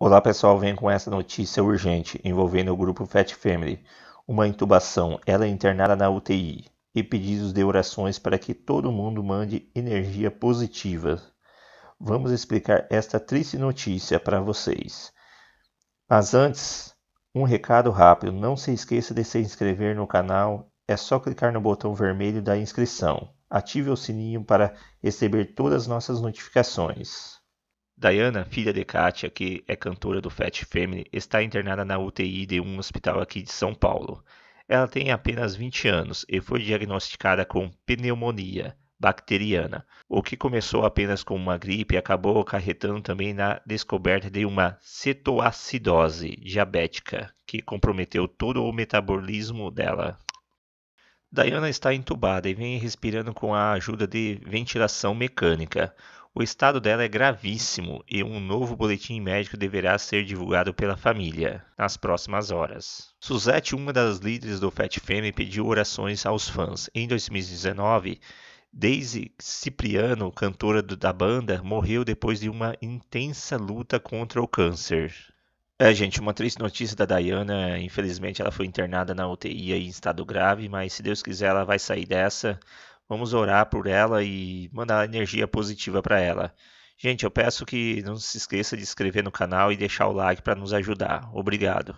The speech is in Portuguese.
Olá pessoal, venho com essa notícia urgente envolvendo o grupo Fat Family. Uma intubação, ela é internada na UTI e pedidos de orações para que todo mundo mande energia positiva. Vamos explicar esta triste notícia para vocês. Mas antes, um recado rápido: não se esqueça de se inscrever no canal, é só clicar no botão vermelho da inscrição. Ative o sininho para receber todas as nossas notificações. Diana, filha de Kátia, que é cantora do Fat Family, está internada na UTI de um hospital aqui de São Paulo. Ela tem apenas 20 anos e foi diagnosticada com pneumonia bacteriana, o que começou apenas com uma gripe e acabou acarretando também na descoberta de uma cetoacidose diabética, que comprometeu todo o metabolismo dela. Diana está entubada e vem respirando com a ajuda de ventilação mecânica. O estado dela é gravíssimo e um novo boletim médico deverá ser divulgado pela família nas próximas horas. Suzette, uma das líderes do Fat Femme, pediu orações aos fãs. Em 2019, Daisy Cipriano, cantora da banda, morreu depois de uma intensa luta contra o câncer. É, gente, uma triste notícia da Diana. Infelizmente, ela foi internada na UTI em estado grave, mas se Deus quiser, ela vai sair dessa. Vamos orar por ela e mandar energia positiva para ela. Gente, eu peço que não se esqueça de se inscrever no canal e deixar o like para nos ajudar. Obrigado.